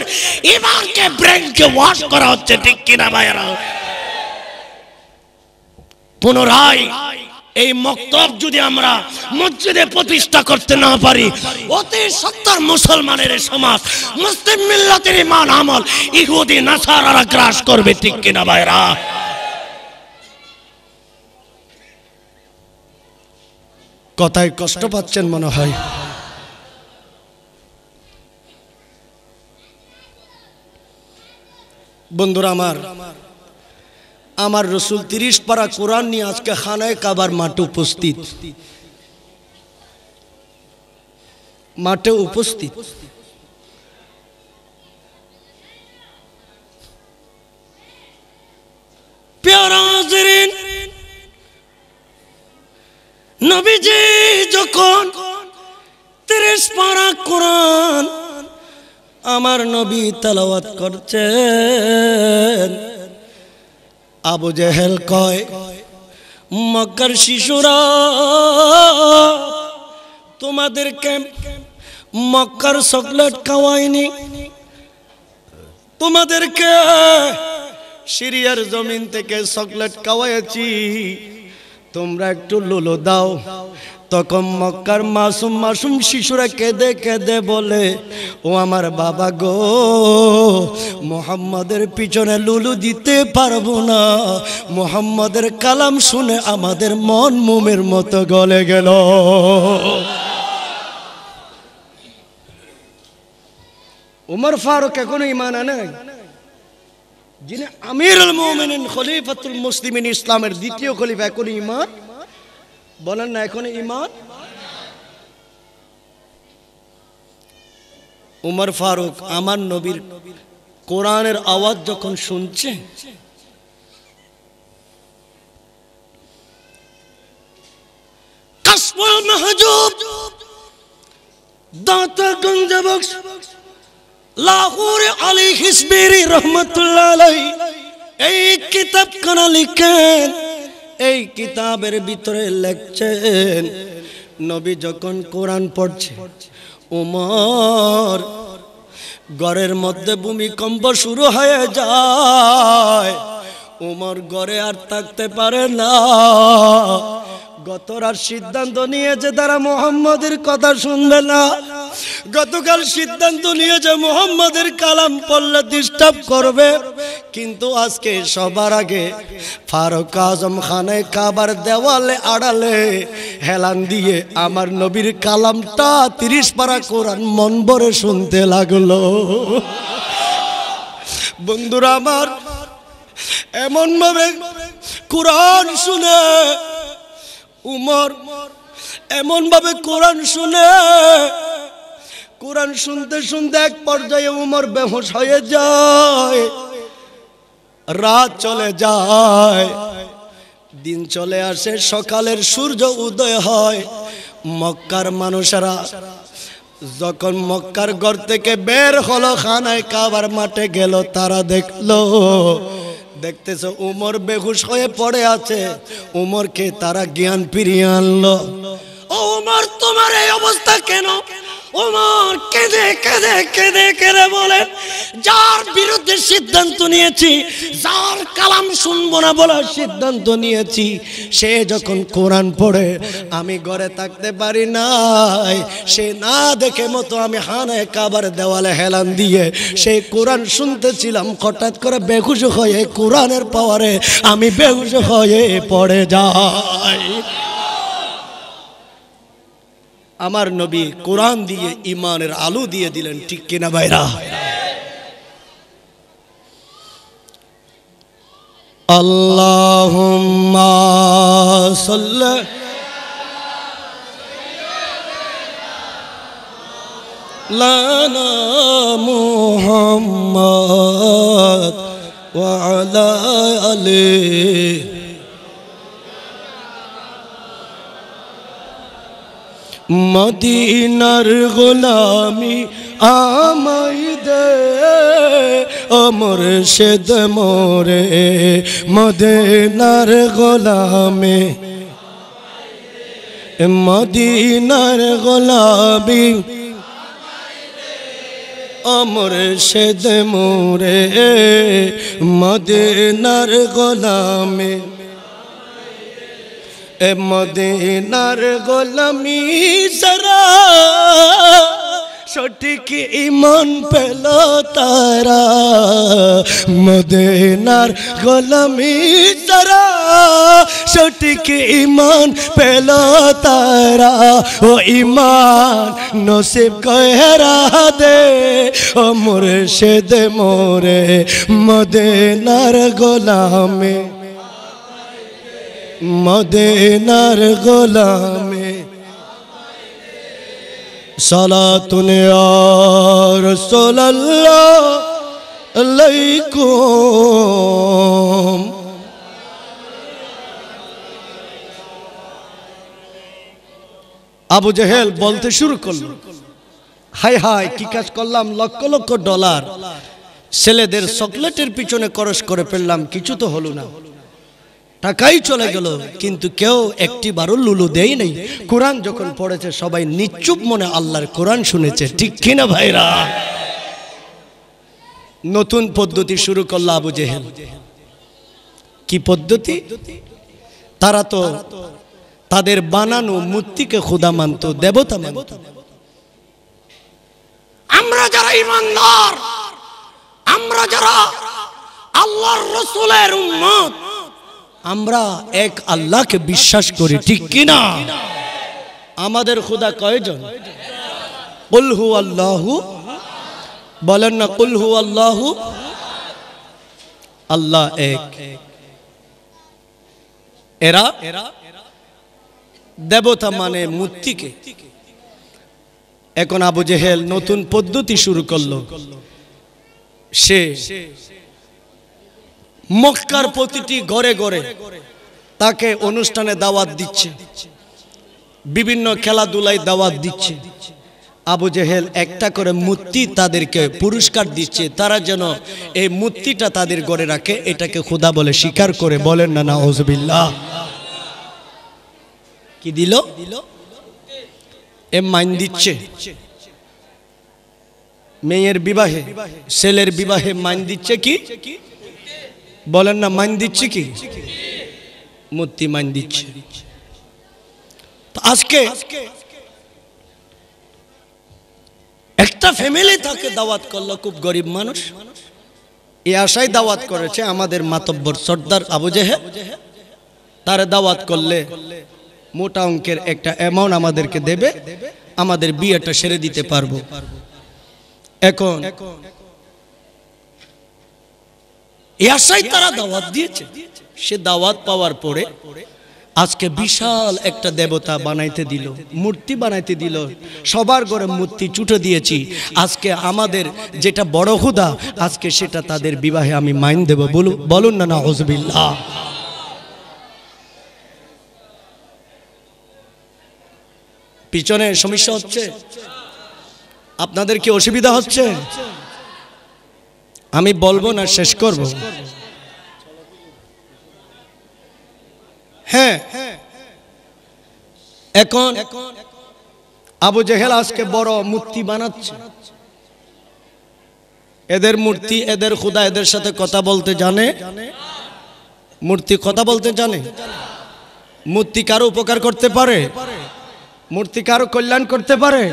ইমানকে ব্রেনকে ওয়াশ করা হচ্ছে ঠিক কিনা ভাইয়েরা পুনরায় এই মক্তব যদি আমরা মসজিদে প্রতিষ্ঠা করতে না পারি অতি সত্তর মুসলমানের সমাজ মুসলিম মিল্লাতের ইমান আমল ইহুদি নাসারা গ্রাস করবে ঠিক কিনা ভাইরা কথায় কষ্ট পাচ্ছেন মনে হয় বন্ধুরা আমার আমার রসুল তিরিশ পারা কোরআন নিয়ে আজকে খানায় কাবার মাঠে উপস্থিত মাঠে উপস্থিত নবীজি যখন তিরিশ পারা কোরআন আমার নবী তালাওয়াত করছেন আবু জেহেল কয় মক্কার শিশুরা তোমাদের ক্যাম্প মক্কার চকলেট খাওয়াইনি তোমাদেরকে সিরিয়ার জমিন থেকে চকলেট খাওয়াইছি তোমরা একটু লুলো দাও তখন মক্কার মাসুম মাসুম শিশুরা কেঁদে কেঁদে বলে ও আমার বাবা গো মোহাম্মদের পিছনে লুলু দিতে পারবো না মোহাম্মদের কালাম শুনে আমাদের মন মোমের মতো গলে গেল উমর ফারুক এখনো ইমান আনাই যিনি আমির মোমেন খলিফাতুল মুসলিমিন ইসলামের দ্বিতীয় খলিফা এখনো ইমান বলেন না এখন ইমান উমর ফারুক আমার নবীর কোরআনের আওয়াজ যখন শুনছে আলী রহমতুল্লাহ এই কিতাবখানা লিখেন এই কিতাবের ভিতরে লেখছেন নবী যখন কোরআন পড়ছে উমর গড়ের মধ্যে ভূমিকম্প শুরু হয়ে যায় উমর গড়ে আর থাকতে পারে না গতরার সিদ্ধান্ত নিয়েছে তারা মোহাম্মদের কথা শুনবে না গতকাল সিদ্ধান্ত নিয়েছে মোহাম্মদের কালাম পড়লে ডিস্টার্ব করবে কিন্তু আজকে সবার আগে ফারুক আজম খানে খাবার দেওয়ালে আড়ালে হেলান দিয়ে আমার নবীর কালামটা তিরিশ পাড়া কোরআন মন ভরে শুনতে লাগলো বন্ধুরা আমার এমনভাবে কোরআন শুনে উমর এমনভাবে কোরআন শুনে কোরআন শুনতে শুনতে এক পর্যায়ে উমর বেহস হয়ে যায় রাত চলে যায় দিন চলে আসে সকালের সূর্য উদয় হয় মক্কার মানুষেরা যখন মক্কার ঘর থেকে বের হলো খানায় কাবার মাঠে গেল তারা দেখলো দেখতেছ উমর বেহুশ হয়ে পড়ে আছে উমরকে তারা জ্ঞান ফিরিয়ে আনলো ও উমর তোমার এই অবস্থা কেন ওমর কেঁদে কেঁদে কেঁদে কেঁদে বলেন যার বিরুদ্ধে সিদ্ধান্ত নিয়েছি যার কালাম শুনবো না বলার সিদ্ধান্ত নিয়েছি সে যখন কোরআন পড়ে আমি ঘরে থাকতে পারি নাই সে না দেখে মতো আমি হানায় কাবার দেওয়ালে হেলান দিয়ে সেই কোরআন শুনতেছিলাম হঠাৎ করে বেহুশ হয়ে কোরআনের পাওয়ারে আমি বেহুশ হয়ে পড়ে যাই আমার নবী কোরআন দিয়ে ইমানের আলো দিয়ে দিলেন ঠিক কিনা বাইরা আল্লাহ মোহাম্মদ ওয়া আলা আলী মদিনার গোলামি আমাই দে অমর সেদ মোরে মদিনার গোলামি মদিনার গোলামি অমর সেদ মোরে মদিনার গোলামে এ মদিনার গোলামি সারা সঠিক ইমন পেল তারা মদিনার গোলামি তারা সঠিক ইমান পেল তারা ও ইমান নসিব কহরা দে ও দে মোরে মদিনার গোলামি মদিনার গোলামে তুনে আর সোলাল্লা আবু জেহেল বলতে শুরু করল হাই হাই কি কাজ করলাম লক্ষ লক্ষ ডলার ছেলেদের চকলেটের পিছনে করস করে ফেললাম কিছু তো হলো না হলো টাকাই চলে গেল কিন্তু কেউ একটি বারো লুলু দেয় নেই কোরআন যখন পড়েছে সবাই নিচুপ মনে আল্লাহর কোরআন শুনেছে ঠিক কিনা ভাইরা নতুন পদ্ধতি শুরু করলো আবু জেহেল কি পদ্ধতি তারা তো তাদের বানানো মূর্তিকে খুদা মানত দেবতা মানত আমরা যারা ইমানদার আমরা যারা আল্লাহর রসুলের উন্মত আমরা এক আল্লাহকে বিশ্বাস করি ঠিক কিনা আমাদের খুদা কয়জন কুলহু আল্লাহু বলেন না কুলহু আল্লাহ আল্লাহ এক এরা দেবতা মানে মূর্তিকে এখন আবু জেহেল নতুন পদ্ধতি শুরু করলো সে মক্কার প্রতিটি ঘরে ঘরে তাকে অনুষ্ঠানে দাওয়াত দিচ্ছে বিভিন্ন খেলাধুলায় দাওয়াত দিচ্ছে আবু জেহেল একটা করে মূর্তি তাদেরকে পুরস্কার দিচ্ছে তারা যেন এই মূর্তিটা তাদের গড়ে রাখে এটাকে খুদা বলে স্বীকার করে বলেন না না হজবিল্লা কি দিল এ মাইন দিচ্ছে মেয়ের বিবাহে ছেলের বিবাহে মাইন দিচ্ছে কি বলেন না মান দিচ্ছি কি মূর্তি মান দিচ্ছে আজকে একটা ফ্যামিলি থাকে দাওয়াত করলো খুব গরিব মানুষ এ আশায় দাওয়াত করেছে আমাদের মাতব্বর সর্দার আবু জেহে তার দাওয়াত করলে মোটা অঙ্কের একটা অ্যামাউন্ট আমাদেরকে দেবে আমাদের বিয়েটা সেরে দিতে পারবো এখন এ তারা দাওয়াত দিয়েছে সে দাওয়াত পাওয়ার পরে আজকে বিশাল একটা দেবতা বানাইতে দিল মূর্তি বানাইতে দিল সবার ঘরে মূর্তি চুটে দিয়েছি আজকে আমাদের যেটা বড় হুদা আজকে সেটা তাদের বিবাহে আমি মাইন দেব বলুন বলুন না না হজবিল্লা পিছনে সমস্যা হচ্ছে আপনাদের কি অসুবিধা হচ্ছে আমি বলবো না শেষ করব হ্যাঁ এখন আবু জেহেল আজকে বড় মূর্তি বানাচ্ছে এদের মূর্তি এদের খুদা এদের সাথে কথা বলতে জানে মূর্তি কথা বলতে জানে মূর্তি কারো উপকার করতে পারে মূর্তি কারো কল্যাণ করতে পারে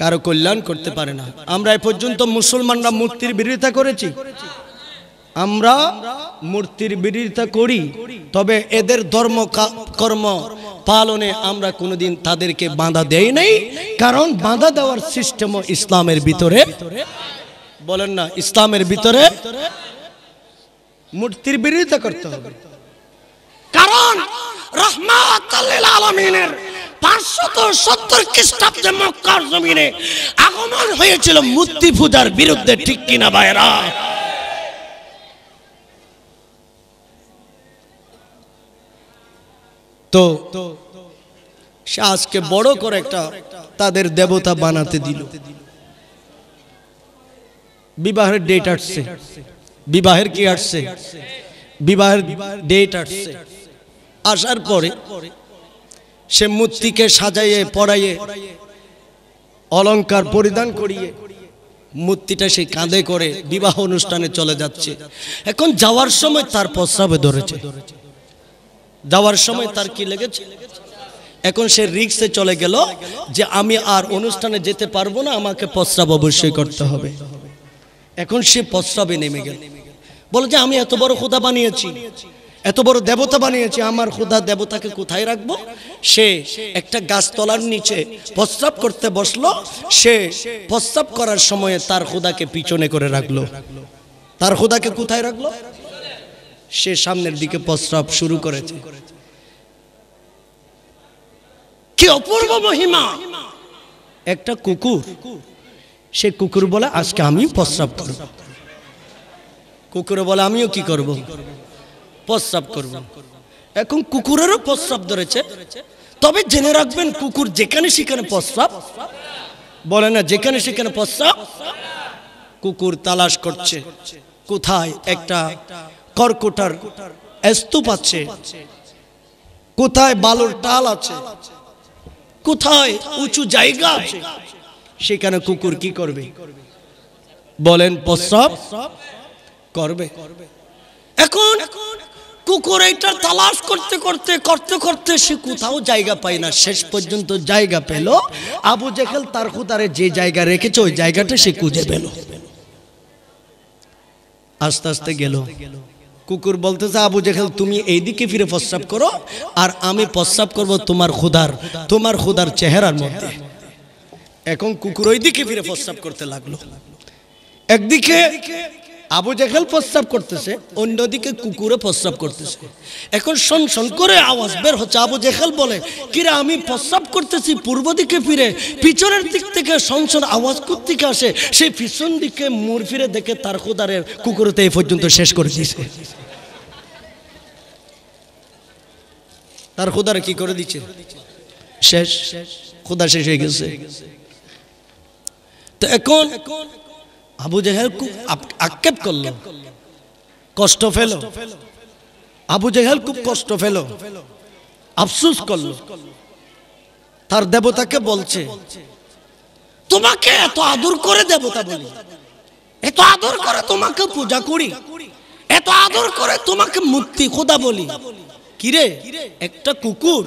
কারো কল্যাণ করতে পারে না আমরা এ পর্যন্ত মুসলমানরা মূর্তির বিরোধিতা করেছি আমরা মূর্তির বিরোধিতা করি তবে এদের ধর্ম কর্ম পালনে আমরা কোনোদিন তাদেরকে বাঁধা দেই নাই কারণ বাঁধা দেওয়ার সিস্টেমও ইসলামের ভিতরে বলেন না ইসলামের ভিতরে মূর্তির বিরোধিতা করতে হবে কারণ রহমাত আলামিনের পাঁচশত সত্তর খ্রিস্টাব্দে মূর্তি পূজার বিরুদ্ধে ঠিক কিনা আজকে বড় করে একটা তাদের দেবতা বানাতে দিল বিবাহের ডেট আসছে বিবাহের কি আসছে বিবাহের ডেট আসছে আসার পরে সে মূর্তিকে সাজাইয়ে পড়াইয়ে অলঙ্কার পরিধান করিয়ে মূর্তিটা সেই কাঁধে করে বিবাহ অনুষ্ঠানে চলে যাচ্ছে এখন যাওয়ার সময় তার প্রস্রাবে ধরেছে যাওয়ার সময় তার কি লেগেছে এখন সে রিক্সে চলে গেল যে আমি আর অনুষ্ঠানে যেতে পারবো না আমাকে প্রস্রাব অবশ্যই করতে হবে এখন সে প্রস্রাবে নেমে গেল বলে যে আমি এত বড় খোদা বানিয়েছি এত বড় দেবতা বানিয়েছে আমার খোদা দেবতাকে কোথায় রাখবো সে একটা গাছতলার নিচে প্রস্রাব করতে বসলো সে প্রস্রাব করার সময়ে তার খোদাকে পিছনে করে রাখলো তার খোদাকে কোথায় রাখলো সে সামনের দিকে প্রস্রাব শুরু করেছে কি অপূর্ব মহিমা একটা কুকুর সে কুকুর বলে আজকে আমি প্রস্রাব করব কুকুরে বলে আমিও কি করব। প্রস্রাব করব এখন কুকুরেরও প্রস্রাব ধরেছে তবে জেনে রাখবেন কুকুর যেখানে সেখানে প্রস্রাব বলে না যেখানে সেখানে প্রস্রাব কুকুর তালাশ করছে কোথায় একটা কর্কটার স্তূপ আছে কোথায় বালুর টাল আছে কোথায় উঁচু জায়গা আছে সেখানে কুকুর কি করবে বলেন প্রস্রাব করবে এখন কুকুর এইটার তালাশ করতে করতে করতে করতে সে কোথাও জায়গা পায় না শেষ পর্যন্ত জায়গা পেল আবু জেখেল তার কুতারে যে জায়গা রেখেছে ওই জায়গাটা সে খুঁজে পেল আস্তে আস্তে গেল কুকুর বলতেছে আবু জেখেল তুমি এইদিকে ফিরে প্রস্রাব করো আর আমি প্রস্রাব করব তোমার খুদার তোমার খুদার চেহারার মধ্যে এখন কুকুর ওইদিকে ফিরে প্রস্রাব করতে লাগলো একদিকে আবু জাহেল প্রস্রাব করতেছে অন্যদিকে কুকুরে প্রস্রাব করতেছে এখন শন শন করে আওয়াজ বের হচ্ছে আবু জাহেল বলে কিরা আমি প্রস্রাব করতেছি পূর্ব দিকে ফিরে পিছনের দিক থেকে শনশন আওয়াজ থেকে আসে সেই পিছন দিকে মোড় ফিরে দেখে তার খোদারের কুকুরতে এই পর্যন্ত শেষ করে দিয়েছে তার খোদারে কি করে দিচ্ছে শেষ খোদা শেষ হয়ে গেছে তো এখন আবু জেহেল খুব আক্ষেপ করল কষ্ট ফেল আবু জেহেল খুব কষ্ট ফেল আফসুস করল তার দেবতাকে বলছে তোমাকে এত আদর করে দেবতা বলি এত আদর করে তোমাকে পূজা করি এত আদর করে তোমাকে মূর্তি খোদা বলি কিরে একটা কুকুর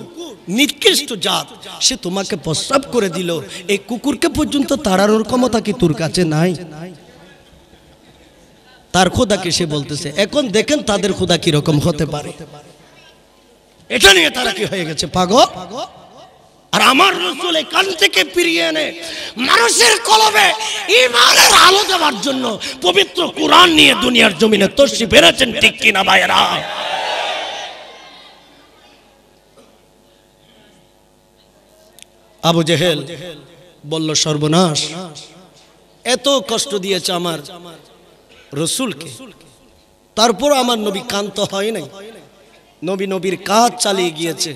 নিকৃষ্ট জাত সে তোমাকে প্রস্তাব করে দিল এই কুকুরকে পর্যন্ত তাড়ানোর ক্ষমতা কি তোর কাছে নাই তার খোদাকে সে বলতেছে এখন দেখেন তাদের খোদা কিরকম হতে পারে এটা নিয়ে তারা কি হয়ে গেছে পাগল আর আমার রসুল কান থেকে ফিরিয়ে এনে মানুষের কলবে ইমানের আলো দেওয়ার জন্য পবিত্র কোরআন নিয়ে দুনিয়ার জমিনে তর্ষি বেড়েছেন ঠিক কিনা ভাইয়েরা আবু জেহেল বলল সর্বনাশ এত কষ্ট দিয়েছে আমার রসুলকে তারপর আমার নবী কান্ত হয় নাই নবী নবীর কাজ চালিয়ে গিয়েছে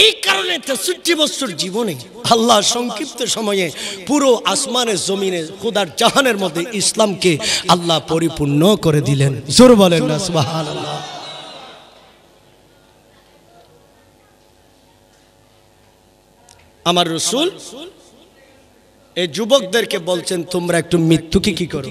এই কারণে তেষট্টি বছর জীবনে আল্লাহ সংক্ষিপ্ত সময়ে পুরো আসমানের জমিনে খুদার জাহানের মধ্যে ইসলামকে আল্লাহ পরিপূর্ণ করে দিলেন জোর বলেন আমার রসুল এই যুবকদেরকে বলছেন তোমরা একটু মৃত্যুকে কি করো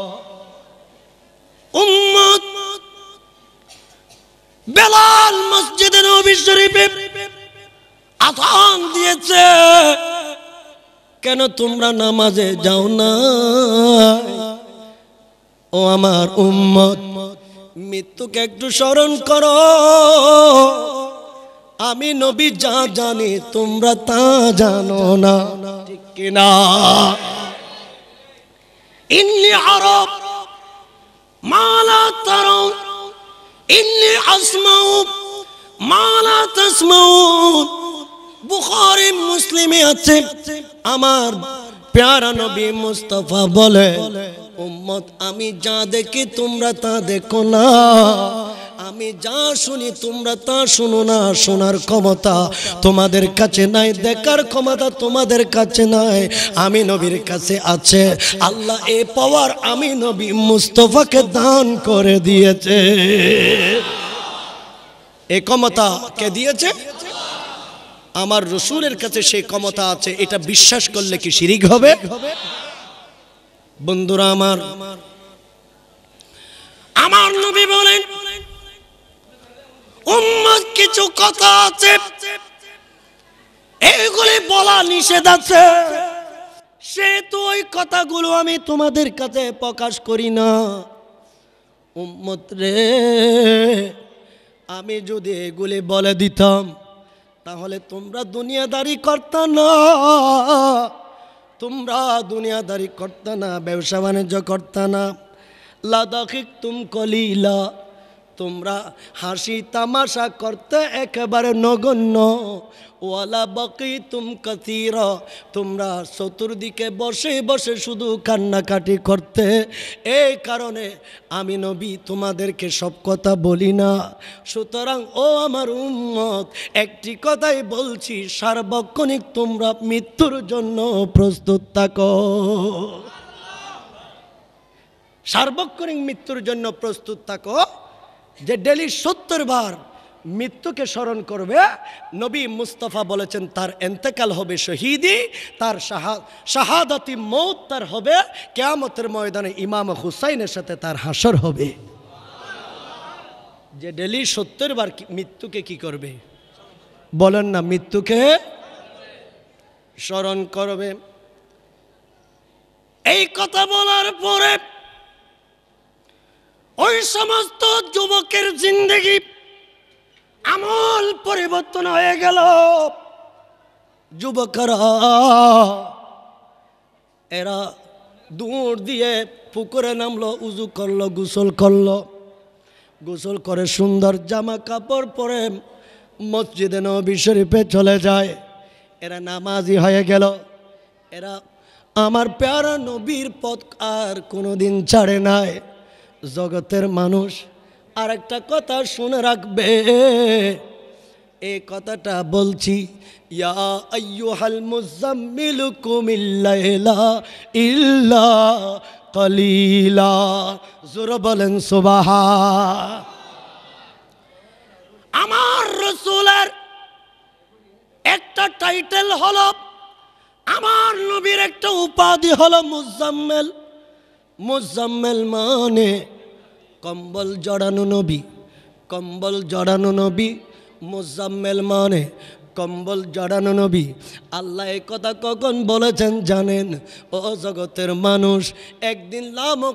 উম্মত বেলাল মসজিদে নবী শরীফে আসান দিয়েছে কেন তোমরা নামাজে যাও না ও আমার উম্মত মৃত্যুকে একটু স্মরণ করো আমি নবী যা জানি তোমরা তা জানো না ঠিক কিনা ইন্নি আরব মালা মালা মুসলিমে আছে আমার প্যারা নবী মুস্তফা বলে উম্মত আমি যা দেখি তোমরা তা দেখো না আমি যা শুনি তোমরা তা শুনো না শোনার ক্ষমতা তোমাদের কাছে নাই দেখার ক্ষমতা তোমাদের কাছে নাই আমি নবীর কাছে আছে আল্লাহ এ পাওয়ার আমি নবী মুস্তফাকে দান করে দিয়েছে এ ক্ষমতা কে দিয়েছে আমার রসুলের কাছে সেই ক্ষমতা আছে এটা বিশ্বাস করলে কি শিরিক হবে বন্ধুরা আমার আমার নবী বলেন উম্মত কিছু কথা আছে এইগুলি বলা নিষেধ আছে সেহেতু ওই কথাগুলো আমি তোমাদের কাছে প্রকাশ করি না উম্মত রে আমি যদি এগুলি বলে দিতাম তাহলে তোমরা দুনিয়াদারি করত না তোমরা দুনিয়াদারি করত না ব্যবসা বাণিজ্য করত না লাদাখিক তুম কলিলা তোমরা হাসি তামাশা করতে একেবারে নগণ্য ওয়ালা বকি তুম কথির তোমরা চতুর্দিকে বসে বসে শুধু কান্নাকাটি করতে এই কারণে আমি নবী তোমাদেরকে সব কথা বলি না সুতরাং ও আমার উম্মত একটি কথাই বলছি সার্বক্ষণিক তোমরা মৃত্যুর জন্য প্রস্তুত থাকো সার্বক্ষণিক মৃত্যুর জন্য প্রস্তুত থাকো যে ডেলি সত্তর বার মৃত্যুকে স্মরণ করবে নবী মুস্তফা বলেছেন তার এন্তেকাল হবে শহীদি তার শাহাদাতি মৌত তার হবে কেয়ামতের ময়দানে ইমাম হুসাইনের সাথে তার হাসর হবে যে ডেলি সত্তর বার মৃত্যুকে কি করবে বলেন না মৃত্যুকে স্মরণ করবে এই কথা বলার পরে ওই সমস্ত যুবকের জিন্দগি আমল পরিবর্তন হয়ে গেল যুবকরা এরা দূর দিয়ে পুকুরে নামলো উজু করলো গোসল করলো গোসল করে সুন্দর জামা কাপড় পরে মসজিদে নবী শরীফে চলে যায় এরা নামাজি হয়ে গেল এরা আমার প্যারা নবীর পথ আর কোনো দিন ছাড়ে নাই জগতের মানুষ আর একটা কথা শুনে রাখবে এ কথাটা বলছি ইয়া ইল্লা কলিলা বলেন সুবাহা আমার রসুলের একটা টাইটেল হলো আমার নবীর একটা উপাধি হলো মুজাম্মেল মোজাম্মেল মানে কম্বল জড়ানো নবী কম্বল জড়ানো নবী মোজাম্মেল মানে কম্বল জড়ানো নবী আল্লাহ একথা কথা কখন বলেছেন জানেন ও জগতের মানুষ একদিন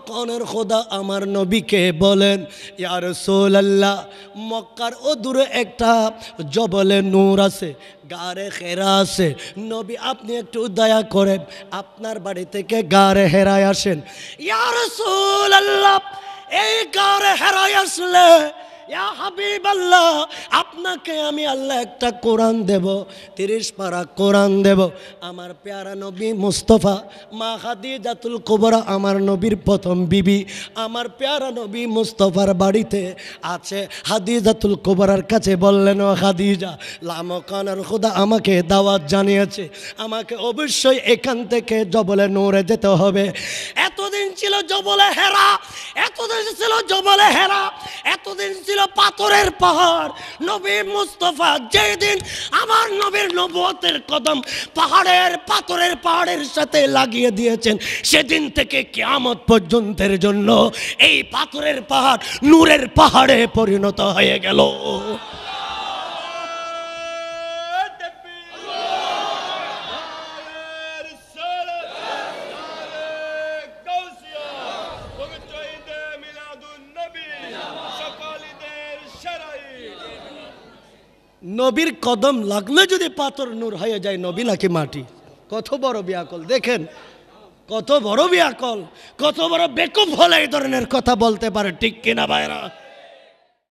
কনের খোদা আমার নবীকে বলেন ইয়ার আল্লাহ মক্কার ও দূরে একটা জবলে নূর আছে গাড়ে হেরা আছে নবী আপনি একটু দয়া করেন আপনার বাড়ি থেকে গাড়ে হেরায় আসেন ইয়ার আল্লাহ এই গারে হেরায় আসলে আল্লাহ আপনাকে আমি আল্লাহ একটা কোরআন দেব তিরিশ পারা কোরআন দেব আমার পেয়ারা নবী মুস্তফা মা হাদি জাতুল কোবরা আমার নবীর প্রথম বিবি আমার পেয়ারা নবী মুস্তফার বাড়িতে আছে হাদি জাতুল কোবরার কাছে বললেন ও হাদিজা লামকানার খোদা আমাকে দাওয়াত জানিয়েছে আমাকে অবশ্যই এখান থেকে জবলে নৌরে যেতে হবে এতদিন ছিল জবলে হেরা এতদিন ছিল জবলে হেরা এতদিন ছিল ছিল পাথরের পাহাড় নবী মুস্তফা যেই দিন আমার নবীর নবতের কদম পাহাড়ের পাথরের পাহাড়ের সাথে লাগিয়ে দিয়েছেন সেদিন থেকে কেয়ামত পর্যন্তের জন্য এই পাথরের পাহাড় নূরের পাহাড়ে পরিণত হয়ে গেল নবীর কদম লাগলে যদি পাথর নূর হয়ে যায় নবী নাকি মাটি কত বড় বিয়াকল দেখেন কত বড় বিয়াকল কত বড় বেকুফ হলে এই ধরনের কথা বলতে পারে ঠিক কিনা ভাইরা